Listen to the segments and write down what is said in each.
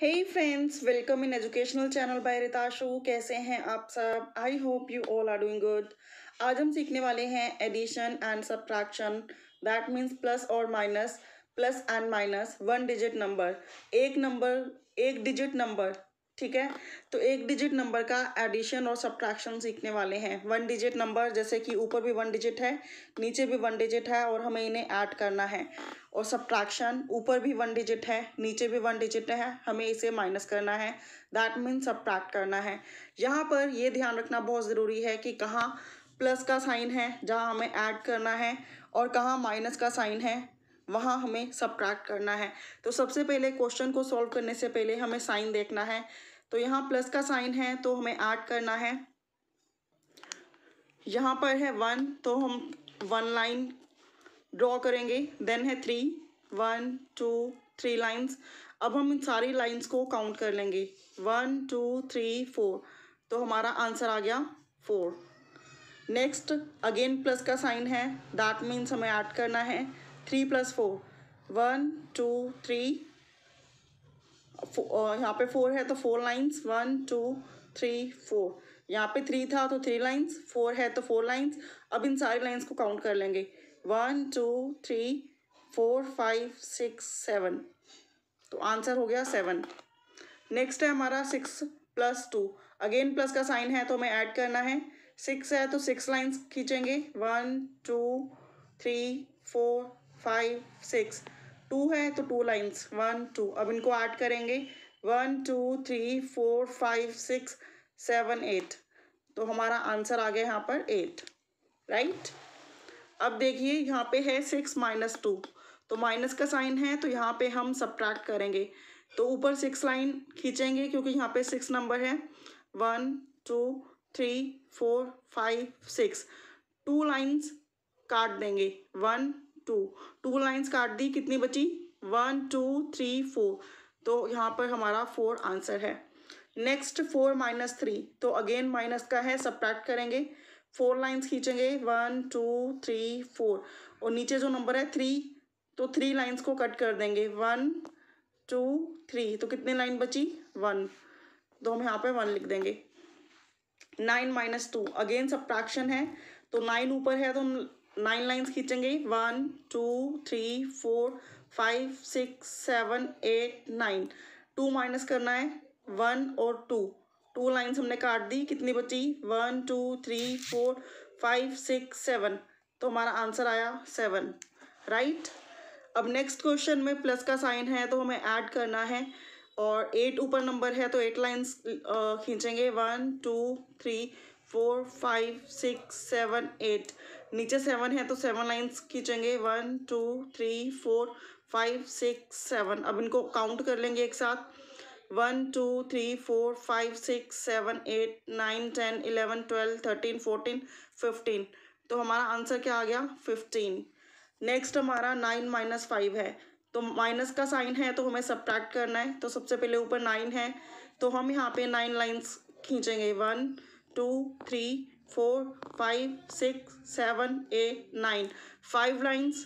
hey friends welcome in educational channel by Ritashu कैसे हैं आप सब I hope you all are doing good आज हम सीखने वाले हैं addition and subtraction that means plus और minus plus and minus one digit number एक नंबर एक डिजिट नंबर ठीक है तो एक डिजिट नंबर का एडिशन और सब्ट्रैक्शन सीखने वाले हैं वन डिजिट नंबर जैसे कि ऊपर भी वन डिजिट है नीचे भी वन डिजिट है और हमें इन्हें ऐड करना है और सब्ट्रैक्शन ऊपर भी वन डिजिट है नीचे भी वन डिजिट है हमें इसे माइनस करना है दैट मीन सब्ट्रैक्ट करना है यहाँ पर ये ध्यान रखना बहुत ज़रूरी है कि कहाँ प्लस का साइन है जहाँ हमें ऐड करना है और कहाँ माइनस का साइन है वहाँ हमें सब्ट्रैक्ट करना है तो सबसे पहले क्वेश्चन को सॉल्व करने से पहले हमें साइन देखना है तो यहाँ प्लस का साइन है तो हमें ऐड करना है यहाँ पर है वन तो हम वन लाइन ड्रॉ करेंगे देन है three one two three lines अब हम इन सारी लाइन्स को काउंट कर लेंगे वन टू थ्री फोर तो हमारा आंसर आ गया फोर नेक्स्ट अगेन प्लस का साइन है दैट मीन्स हमें ऐड करना है three plus four one two three यहाँ पे फोर है तो four lines one two three four यहाँ पे थ्री था तो थ्री लाइंस फोर है तो फोर लाइंस अब इन सारी लाइंस को काउंट कर लेंगे one two three four five six seven तो आंसर हो गया सेवन नेक्स्ट है हमारा six plus two again plus का साइन है तो हमें ऐड करना है सिक्स है तो सिक्स लाइंस खींचेंगे one two three four five six two है तो टू लाइन्स वन टू अब इनको ऐड करेंगे one two three four five six seven eight तो हमारा आंसर आ गया यहाँ पर एट राइट अब देखिए यहाँ पे है सिक्स माइनस टू तो माइनस का साइन है तो यहाँ पे हम सब्ट्रैक्ट करेंगे तो ऊपर सिक्स लाइन खींचेंगे क्योंकि यहाँ पे सिक्स नंबर है one two three four five six two lines काट देंगे वन टू टू लाइन्स काट दी कितनी बची वन टू थ्री फोर तो यहाँ पर हमारा फोर आंसर है नेक्स्ट फोर माइनस थ्री तो अगेन माइनस का है सब्ट्रैक्ट करेंगे फोर लाइन्स खींचेंगे वन टू थ्री फोर और नीचे जो नंबर है थ्री तो थ्री लाइन्स को कट कर देंगे वन टू थ्री तो कितने लाइन बची वन तो हम यहाँ पर वन लिख देंगे nine minus two again subtraction है तो नाइन ऊपर है तो नाइन लाइंस खींचेंगे one two three four five six seven eight nine two minus करना है वन और टू टू लाइन्स हमने काट दी कितनी बची one two three four five six seven तो हमारा आंसर आया सेवन राइट अब नेक्स्ट क्वेश्चन में प्लस का साइन है तो हमें ऐड करना है और एट ऊपर नंबर है तो एट लाइन्स खींचेंगे one two three four five six seven eight नीचे सेवन है तो सेवन लाइन्स खींचेंगे one two three four five six seven अब इनको काउंट कर लेंगे एक साथ one two three four five six seven eight nine ten eleven twelve thirteen fourteen fifteen तो हमारा आंसर क्या आ गया फिफ्टीन नेक्स्ट हमारा नाइन माइनस फाइव है तो माइनस का साइन है तो हमें सब्ट्रैक्ट करना है तो सबसे पहले ऊपर नाइन है तो हम यहाँ पे नाइन लाइन्स खींचेंगे one two three four five six seven eight nine five lines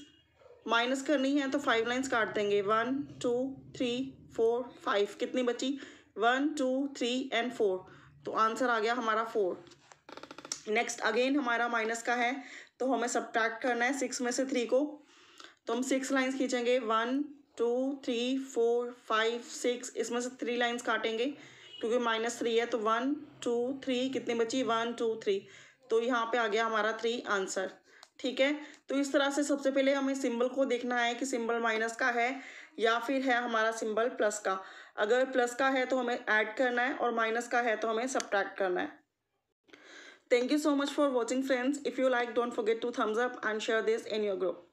minus करनी है तो फाइव लाइन्स काट देंगे one two three four five कितनी बची one two three and four तो आंसर आ गया हमारा फोर नेक्स्ट अगेन हमारा माइनस का है तो हमें सब्ट्रैक्ट करना है सिक्स में से थ्री को तो हम सिक्स लाइन्स खींचेंगे one two three four five six इसमें से थ्री लाइन्स काटेंगे क्योंकि माइनस थ्री है तो वन टू थ्री कितनी बची वन टू थ्री तो यहाँ पे आ गया हमारा थ्री आंसर ठीक है तो इस तरह से सबसे पहले हमें सिंबल को देखना है कि सिंबल माइनस का है या फिर है हमारा सिंबल प्लस का अगर प्लस का है तो हमें ऐड करना है और माइनस का है तो हमें सब्ट्रैक्ट करना है thank you so much for watching friends if you like don't forget to thumbs up and share this in your group